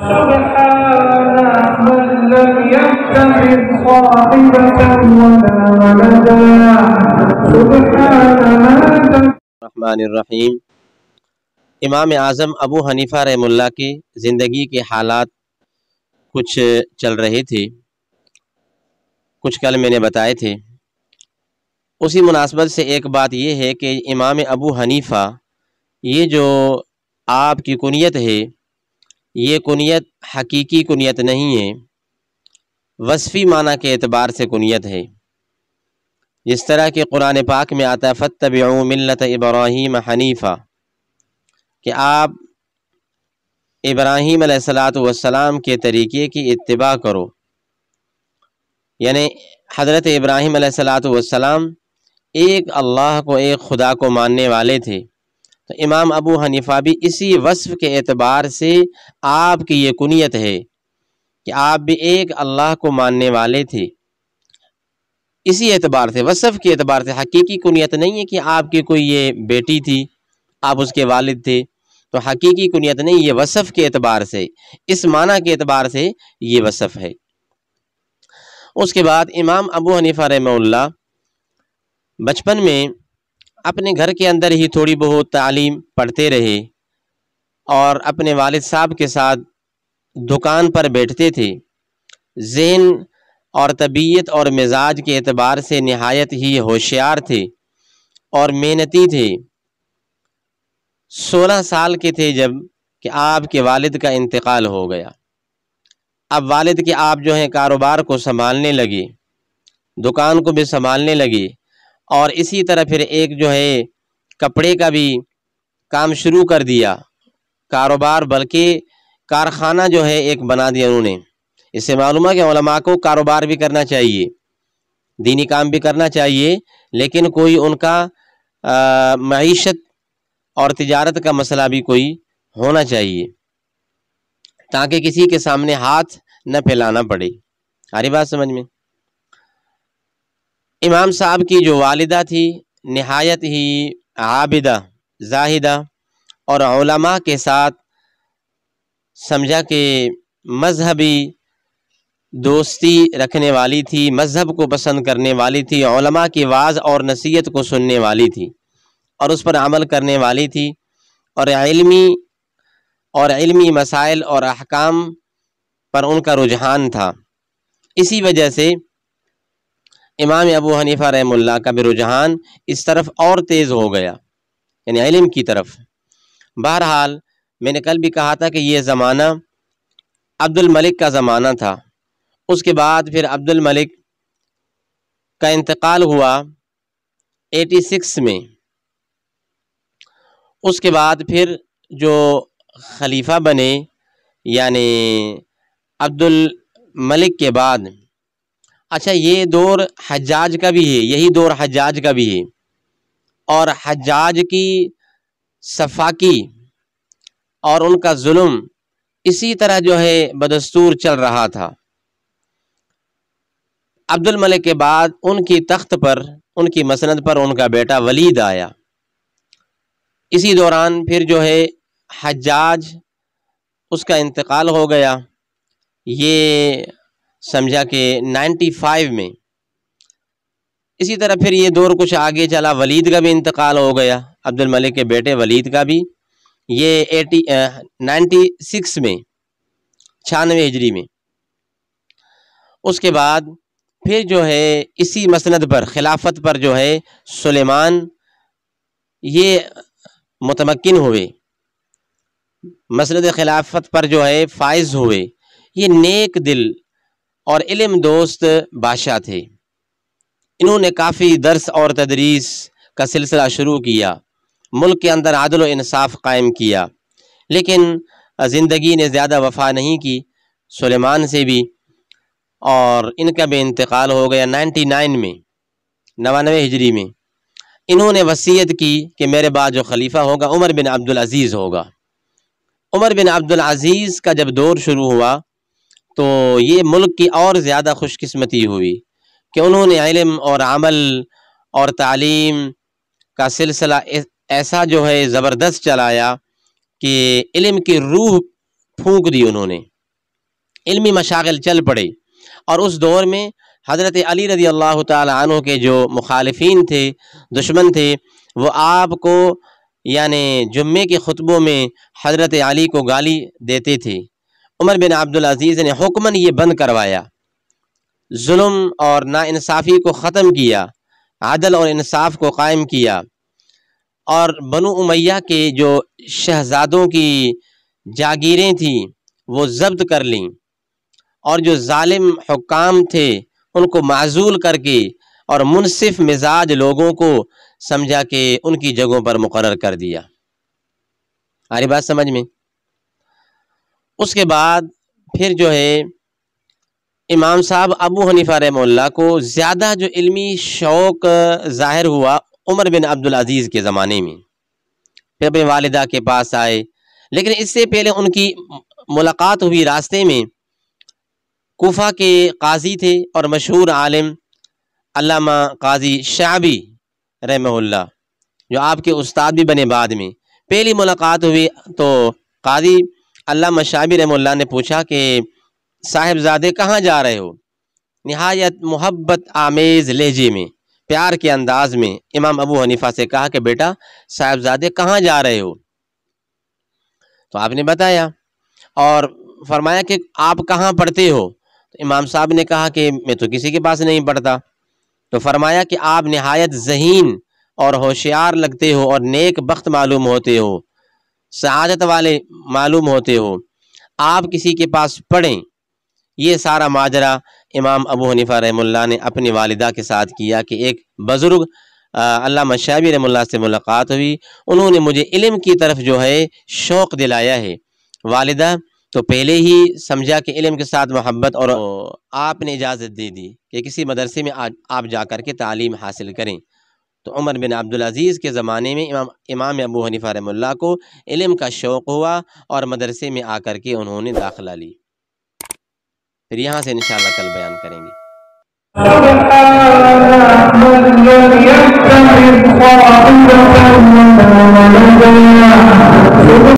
سبحان من لم يتخذ صاحبة ولا ولدا سبحان الرحمن الرحيم इमाम आज़म अबू हनीफ़ा रहमुल्ला की ज़िंदगी के हालात कुछ चल रहे थे कुछ कल मैंने बताए थे उसी मुनासबत से एक बात यह है कि इमाम अबू हनीफ़ा ये जो आपकी कुनीत है ये कुनियत हकीकी कुनियत नहीं है वसफ़ी माना के अतबार से कुनियत है जिस तरह के कुरान पाक में आता फ़तब मिलत इब्राहिम हनीफ़ा कि आप इब्राहिम सलाम के तरीक़े की इतबा करो यानी हज़रत इब्राहिम सलाम एक अल्लाह को एक खुदा को मानने वाले थे तो इमाम अबू हनीफा भी इसी वस्फ़ के एतबार से आपकी ये कुनीत है कि आप भी एक अल्लाह को मानने वाले थे इसी एतबार से वसफ़ के एतबार से हकीकी कुनीत नहीं है कि आपकी कोई ये बेटी थी आप उसके वालिद थे तो हकीकी कुनीत नहीं ये वसफ़ के एतबार से इस माना के एतबार से ये वसफ़ है उसके बाद इमाम अबू हनीफा रहमल्ला बचपन में अपने घर के अंदर ही थोड़ी बहुत तालीम पढ़ते रहे और अपने वालिद साहब के साथ दुकान पर बैठते थे जहन और तबीयत और मिजाज के अतबार से नहायत ही होशियार थे और मेहनती थे सोलह साल के थे जब कि आपके वालिद का इंतकाल हो गया अब वालिद के आप जो हैं कारोबार को संभालने लगे दुकान को भी संभालने लगे और इसी तरह फिर एक जो है कपड़े का भी काम शुरू कर दिया कारोबार बल्कि कारखाना जो है एक बना दिया उन्होंने इससे मालूम है कि ओलमा को कारोबार भी करना चाहिए दीनी काम भी करना चाहिए लेकिन कोई उनका मीशत और तजारत का मसला भी कोई होना चाहिए ताकि किसी के सामने हाथ न फैलाना पड़े हरी बात समझ में इमाम साहब की जो वालिदा थी नहायत ही आबिदा जाहिदा और उलमा के साथ समझा कि मजहबी दोस्ती रखने वाली थी मज़हब को पसंद करने वाली थी उलमा की वाज और नसीहत को सुनने वाली थी और उस पर अमल करने वाली थी और इल्मी और इल्मी मसाइल और अहकाम पर उनका रुझान था इसी वजह से इमाम अबू हनीफा रहमुल्ला का भी रुझान इस तरफ और तेज़ हो गया यानी इलम की तरफ बहरहाल मैंने कल भी कहा था कि ये ज़माना अब्दुल मलिक का ज़माना था उसके बाद फिर अब्दुल मलिक का इंतकाल हुआ 86 में उसके बाद फिर जो खलीफा बने यानी अब्दुल मलिक के बाद अच्छा ये दौर हजाज का भी है यही दौर हजाज का भी है और हजाज की सफाकी और उनका जुल्म इसी तरह जो है बदस्तूर चल रहा था अब्दुल मलिक के बाद उनकी तख्त पर उनकी मसनद पर उनका बेटा वलीद आया इसी दौरान फिर जो है हजाज उसका इंतकाल हो गया ये समझा कि 95 में इसी तरह फिर ये दौर कुछ आगे चला वलीद का भी इंतकाल हो गया अब्दुल मलिक के बेटे वलीद का भी ये एटी नाइन्टी सिक्स में छानवे हिजरी में उसके बाद फिर जो है इसी मसंद पर खिलाफत पर जो है सुलेमान ये मतमकिन हुए मसनद खिलाफत पर जो है फाइज हुए ये नेक दिल और इलम दोस्त बादशाह थे इन्होंने काफ़ी दर्स और तदरीस का सिलसिला शुरू किया मुल्क के अंदर आदल इंसाफ कायम किया लेकिन ज़िंदगी ने ज़्यादा वफा नहीं की सुलेमान से भी और इनका भी इंतकाल हो गया नाइन्टी नाइन में नवानवे हिजरी में इन्होंने वसीयत की कि मेरे बाद जो खलीफा होगा उमर बिन अब्दुल अजीज़ होगा उमर बिन अब्दुल अजीज़ का जब दौर शुरू हुआ तो ये मुल्क की और ज़्यादा खुशकस्मती हुई कि उन्होंने इलम और अमल और तालीम का सिलसिला ऐसा जो है ज़बरदस्त चलाया कि इल्म की रूह फूंक दी उन्होंने इल्मी मशागल चल पड़े और उस दौर में हज़रत अली रजी अल्लाह तु के जो मुखालफन थे दुश्मन थे वो आपको यानि जुम्मे के ख़ुतबों में हज़रत अली को गाली देते थे उमर बिन अज़ीज़ ने हुक्मन ये बंद करवाया जुल्म और नासाफ़ी को ख़त्म किया आदल और इंसाफ को कायम किया और बनु उमैया के जो शहजादों की जागीरें थीं वो जब्त कर लीं और जो जालिम हुकाम थे उनको माजूल करके और मुनसिफ मिजाज लोगों को समझा के उनकी जगहों पर मुकर कर दिया आरी बात समझ में उसके बाद फिर जो है इमाम साहब अबू हनीफा रहमल्ला को ज़्यादा जो इल्मी शौक़ ज़ाहिर हुआ उमर बिन अब्दुल अजीज़ के ज़माने में फिर अपने वालदा के पास आए लेकिन इससे पहले उनकी मुलाकात हुई रास्ते में कोफा के काजी थे और मशहूर आलिम अल्लामा काजी शाबी रहमल्ला जो आपके उस्ताद भी बने बाद में पहली मुलाकात हुई तो काजी अल्लाह शाबी रहमुल्ला ने पूछा कि साहेबजादे कहाँ जा रहे हो नहायत मोहब्बत आमेज़ लहजे में प्यार के अंदाज में इमाम अबू हनीफा से कहा कि बेटा साहेबजादे कहाँ जा रहे हो तो आपने बताया और फरमाया कि आप कहाँ पढ़ते हो तो इमाम साहब ने कहा कि मैं तो किसी के पास नहीं पढ़ता तो फरमाया कि आप नहायत जहीन और होशियार लगते हो और नेक वक्त मालूम होते हो शहादत वाले मालूम होते हो आप किसी के पास पढ़ें ये सारा माजरा इमाम अबू हनीफा रहमुल्ला ने अपनी वालदा के साथ किया कि एक बुज़ुर्ग अल्लाह मशाबी रहमुल्ला से मुलाकात हुई उन्होंने मुझे इल्म की तरफ जो है शौक़ दिलाया है वालदा तो पहले ही समझा कि इल्म के साथ मोहब्बत और आपने इजाज़त दे दी कि किसी मदरसे में आप जा कर के तालीम हासिल करें तो उमर बिन अब्दुलज़ीज़ के ज़माने में इमाम इमाम अबू हनीफ़ा रमल्ला को इलम का शौक़ हुआ और मदरसे में आकर के उन्होंने दाखिला ली फिर यहाँ से इन कल बयान करेंगे